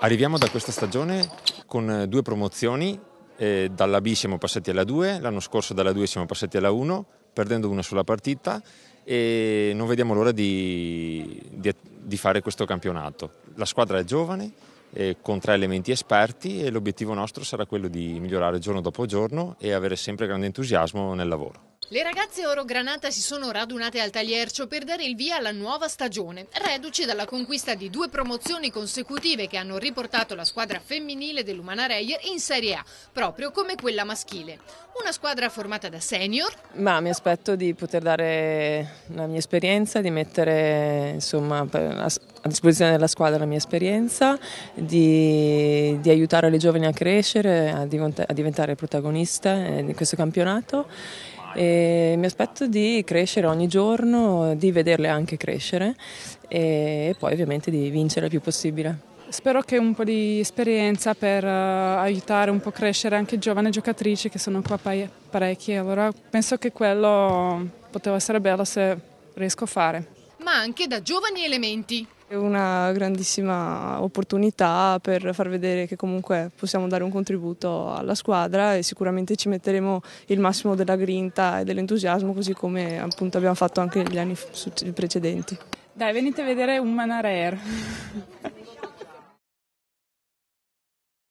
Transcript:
Arriviamo da questa stagione con eh, due promozioni, eh, dalla B siamo passati alla 2, l'anno scorso dalla 2 siamo passati alla 1, perdendo una sola partita e non vediamo l'ora di, di, di fare questo campionato. La squadra è giovane, eh, con tre elementi esperti e l'obiettivo nostro sarà quello di migliorare giorno dopo giorno e avere sempre grande entusiasmo nel lavoro. Le ragazze Oro Granata si sono radunate al Tagliercio per dare il via alla nuova stagione, reduci dalla conquista di due promozioni consecutive che hanno riportato la squadra femminile dell'Umana Reyer in Serie A, proprio come quella maschile. Una squadra formata da senior. Ma mi aspetto di poter dare la mia esperienza, di mettere insomma, a disposizione della squadra la mia esperienza, di, di aiutare le giovani a crescere, a diventare protagoniste eh, di questo campionato e mi aspetto di crescere ogni giorno, di vederle anche crescere e poi ovviamente di vincere il più possibile. Spero che un po' di esperienza per uh, aiutare un po' a crescere anche giovani giocatrici che sono qua parecchie, allora penso che quello poteva essere bello se riesco a fare. Ma anche da giovani elementi. È una grandissima opportunità per far vedere che comunque possiamo dare un contributo alla squadra e sicuramente ci metteremo il massimo della grinta e dell'entusiasmo così come appunto abbiamo fatto anche negli anni precedenti. Dai, venite a vedere un Manarair.